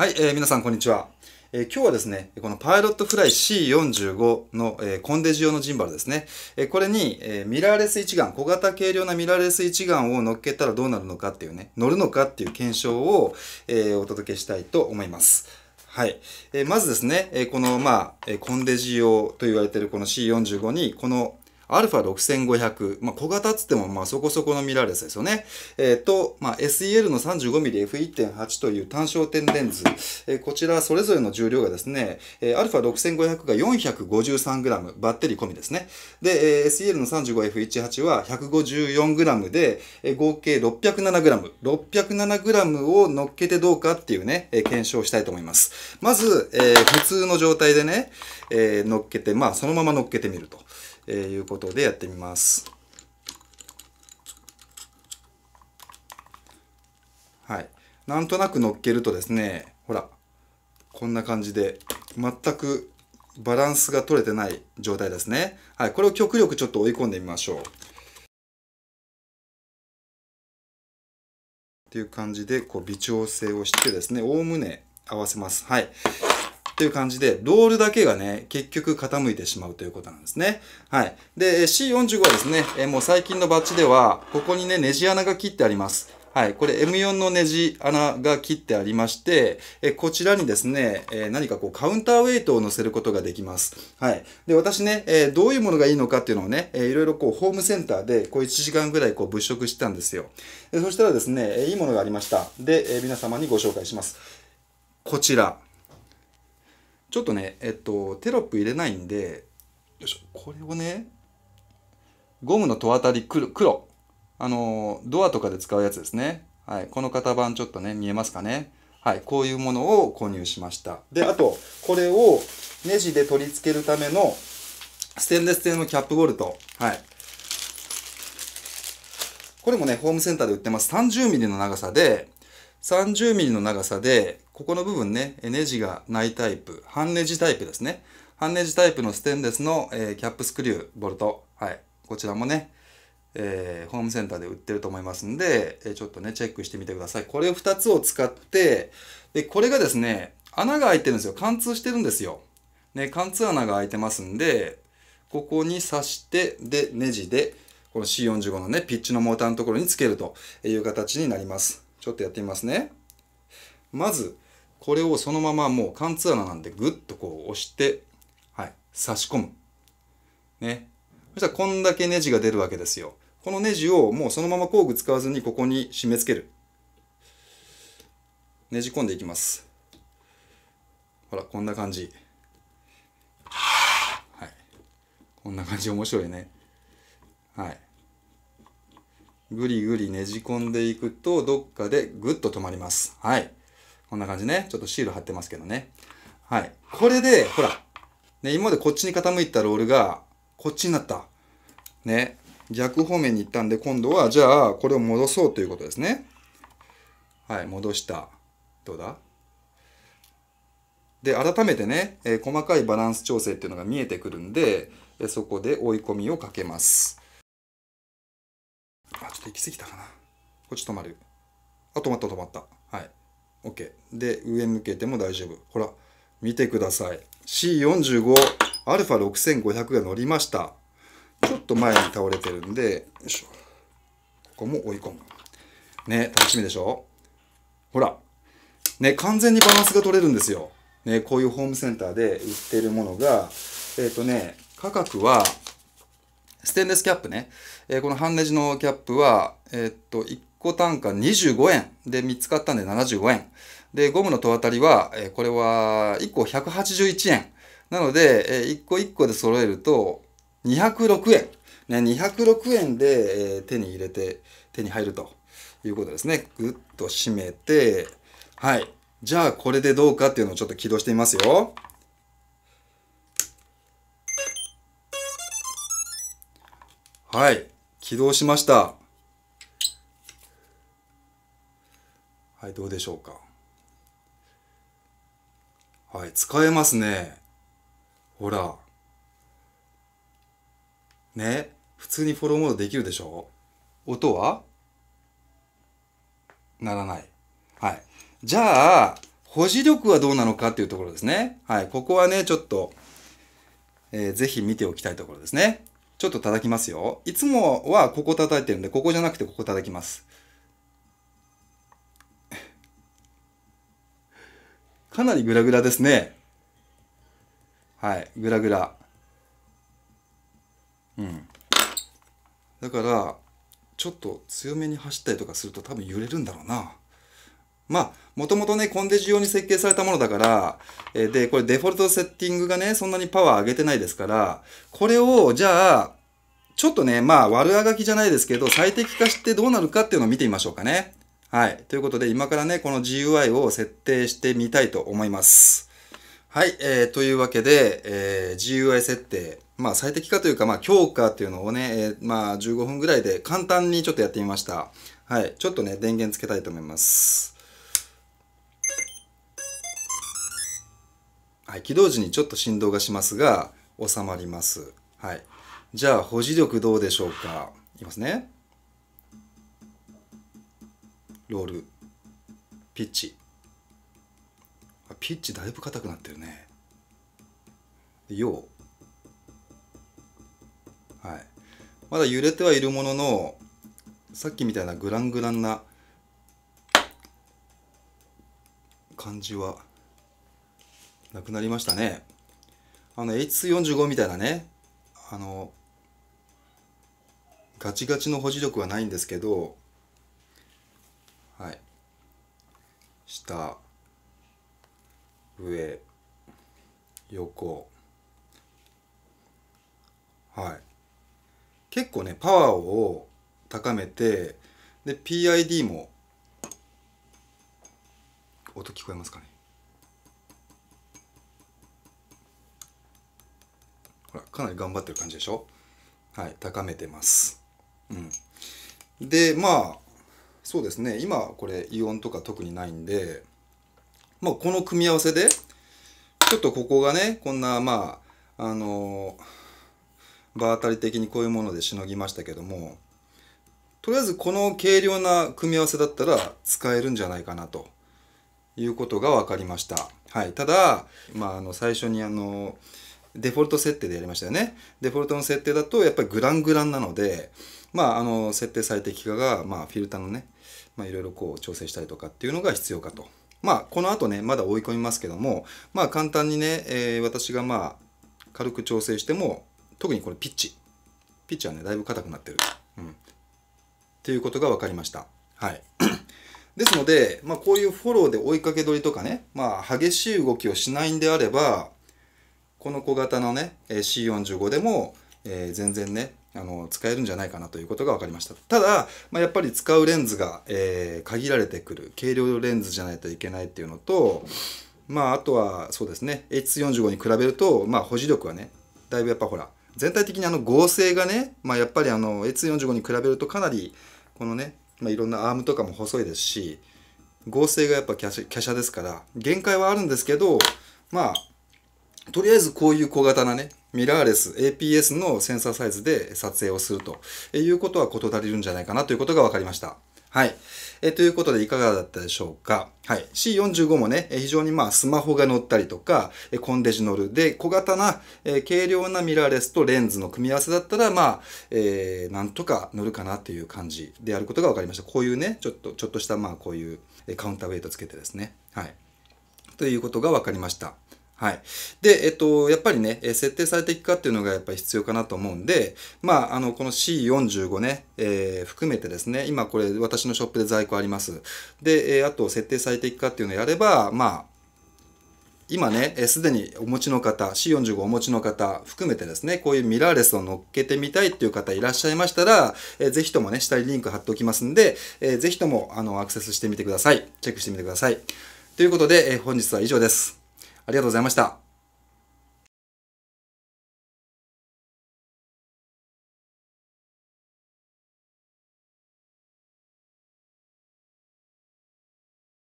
はい、えー、皆さんこんにちは、えー、今日はですね、このパイロットフライ C45 の、えー、コンデジ用のジンバルですね。えこれに、えミラーレス一眼、小型軽量なミラーレス一眼を乗っけたらどうなるのかっていうね、乗るのかっていう検証を、えお届けしたいと思います。はい。えまずですね、えこの、まあ、コンデジ用と言われているこの C45 に、このアルファ6 5 0 0まあ、小型っつってもまあそこそこのミラーレスですよね。えっ、ー、と、まあ、SEL の 35mmF1.8 という単焦点レンズ、えー、こちらそれぞれの重量がですね、えー、ァ6 5 0 0が 453g、バッテリー込みですね。で、えー、SEL の 35F18 は 154g で、えー、合計 607g、607g を乗っけてどうかっていうね、えー、検証したいと思います。まず、えー、普通の状態でね、えー、乗っけて、まあそのまま乗っけてみると。えー、いうことでやってみます。はい。なんとなく乗っけるとですね、ほら、こんな感じで、全くバランスが取れてない状態ですね。はい。これを極力ちょっと追い込んでみましょう。っていう感じで、こう、微調整をしてですね、おおむね合わせます。はい。という感じで、ロールだけがね、結局傾いてしまうということなんですね。はい。で、C45 はですね、えもう最近のバッジでは、ここにね、ネジ穴が切ってあります。はい。これ M4 のネジ穴が切ってありまして、えこちらにですね、え何かこうカウンターウェイトを乗せることができます。はい。で、私ね、えどういうものがいいのかっていうのをね、えいろいろこうホームセンターでこう1時間ぐらいこう物色してたんですよ。でそしたらですね、えいいものがありました。で、え皆様にご紹介します。こちら。ちょっとねえっとテロップ入れないんでよいしょこれをねゴムの戸当たり黒黒あのドアとかで使うやつですねはいこの型番ちょっとね見えますかねはいこういうものを購入しましたであとこれをネジで取り付けるためのステンレス製のキャップボルトはいこれもね、ホームセンターで売ってます。30mm の長さで、30mm の長さで、ここの部分ね、ネジがないタイプ、半ネジタイプですね。半ネジタイプのステンレスの、えー、キャップスクリュー、ボルト。はい。こちらもね、えー、ホームセンターで売ってると思いますんで、えー、ちょっとね、チェックしてみてください。これを2つを使って、で、これがですね、穴が開いてるんですよ。貫通してるんですよ。ね、貫通穴が開いてますんで、ここに刺して、で、ネジで、この C45 のね、ピッチのモーターのところにつけるという形になります。ちょっとやってみますね。まず、これをそのままもう貫通穴なんでグッとこう押して、はい、差し込む。ね。そしたらこんだけネジが出るわけですよ。このネジをもうそのまま工具使わずにここに締め付ける。ねじ込んでいきます。ほら、こんな感じ。はい。こんな感じ面白いね。はい。ぐりぐりねじ込んでいくと、どっかでぐっと止まります。はい。こんな感じね。ちょっとシール貼ってますけどね。はい。これで、ほら。ね、今までこっちに傾いたロールが、こっちになった。ね。逆方面に行ったんで、今度は、じゃあ、これを戻そうということですね。はい、戻した。どうだで、改めてね、えー、細かいバランス調整っていうのが見えてくるんで、えー、そこで追い込みをかけます。あ、ちょっと行き過ぎたかな。こっち止まる。あ、止まった止まった。はい。OK で上向けても大丈夫ほら見てください C45α6500 が乗りましたちょっと前に倒れてるんでよいしょここも追い込むね楽しみでしょほらね完全にバランスが取れるんですよねこういうホームセンターで売ってるものがえっ、ー、とね価格はステンレスキャップね、えー、この半ネジのキャップは、えっ、ー、と個単価25円で3つ買ったんで75円。で、ゴムの戸当たりは、えこれは1個181円。なので、え1個1個で揃えると206円。ね、206円で、え手に入れて、手に入るということですね。ぐっと締めて、はい。じゃあ、これでどうかっていうのをちょっと起動してみますよ。はい。起動しました。はい、どうでしょうか。はい、使えますね。ほら。ね、普通にフォローモードできるでしょ音はならない。はい。じゃあ、保持力はどうなのかっていうところですね。はい。ここはね、ちょっと、えー、ぜひ見ておきたいところですね。ちょっと叩きますよ。いつもはここ叩いてるんで、ここじゃなくてここ叩きます。かなりグラグラですね。はい、グラグラ。うん。だから、ちょっと強めに走ったりとかすると多分揺れるんだろうな。まあ、もともとね、コンデジ用に設計されたものだから、えで、これデフォルトセッティングがね、そんなにパワー上げてないですから、これを、じゃあ、ちょっとね、まあ、悪あがきじゃないですけど、最適化してどうなるかっていうのを見てみましょうかね。はい。ということで、今からね、この GUI を設定してみたいと思います。はい。えー、というわけで、えー、GUI 設定、まあ、最適化というか、まあ、強化っていうのをね、えー、まあ、15分ぐらいで簡単にちょっとやってみました。はい。ちょっとね、電源つけたいと思います。はい。起動時にちょっと振動がしますが、収まります。はい。じゃあ、保持力どうでしょうか。いきますね。ロールピッチピッチだいぶ硬くなってるねようはいまだ揺れてはいるもののさっきみたいなグラングランな感じはなくなりましたねあの H45 みたいなねあのガチガチの保持力はないんですけど下上横はい結構ねパワーを高めてで PID も音聞こえますかねほらかなり頑張ってる感じでしょはい高めてますうんでまあそうですね今これイオンとか特にないんで、まあ、この組み合わせでちょっとここがねこんなまああのー、場当たり的にこういうものでしのぎましたけどもとりあえずこの軽量な組み合わせだったら使えるんじゃないかなということが分かりました。はい、ただ、まあ、あの最初にあのーデフォルト設定でやりましたよね。デフォルトの設定だとやっぱりグラングランなので、まあ、あの設定最適化が、まあ、フィルターのね、まあ、いろいろこう調整したりとかっていうのが必要かと。まあ、この後ね、まだ追い込みますけども、まあ、簡単にね、えー、私がまあ、軽く調整しても、特にこれピッチ。ピッチはね、だいぶ硬くなってる。うん。っていうことが分かりました。はい。ですので、まあ、こういうフォローで追いかけ取りとかね、まあ、激しい動きをしないんであれば、この小型のね C45 でも、えー、全然ねあの使えるんじゃないかなということが分かりましたただ、まあ、やっぱり使うレンズが、えー、限られてくる軽量レンズじゃないといけないっていうのとまああとはそうですね H45 に比べると、まあ、保持力はねだいぶやっぱほら全体的にあの合成がね、まあ、やっぱりあの H45 に比べるとかなりこのね、まあ、いろんなアームとかも細いですし合成がやっぱ華奢ですから限界はあるんですけどまあとりあえずこういう小型なね、ミラーレス APS のセンサーサイズで撮影をするということは事足りるんじゃないかなということが分かりました。はい。えということでいかがだったでしょうか。はい。C45 もね、非常にまあスマホが乗ったりとか、コンデジ乗る。で、小型な、え軽量なミラーレスとレンズの組み合わせだったら、まあ、えー、なんとか乗るかなという感じであることが分かりました。こういうね、ちょっと、ちょっとしたまあこういうカウンターウェイトつけてですね。はい。ということが分かりました。はい。で、えっと、やっぱりね、設定されていくかっていうのがやっぱり必要かなと思うんで、まあ、あの、この C45 ね、えー、含めてですね、今これ私のショップで在庫あります。で、えー、あと設定されていくかっていうのをやれば、まあ、今ね、すでにお持ちの方、C45 お持ちの方含めてですね、こういうミラーレスを乗っけてみたいっていう方いらっしゃいましたら、えー、ぜひともね、下にリンク貼っておきますんで、えー、ぜひともあのアクセスしてみてください。チェックしてみてください。ということで、えー、本日は以上です。ありがとうございました。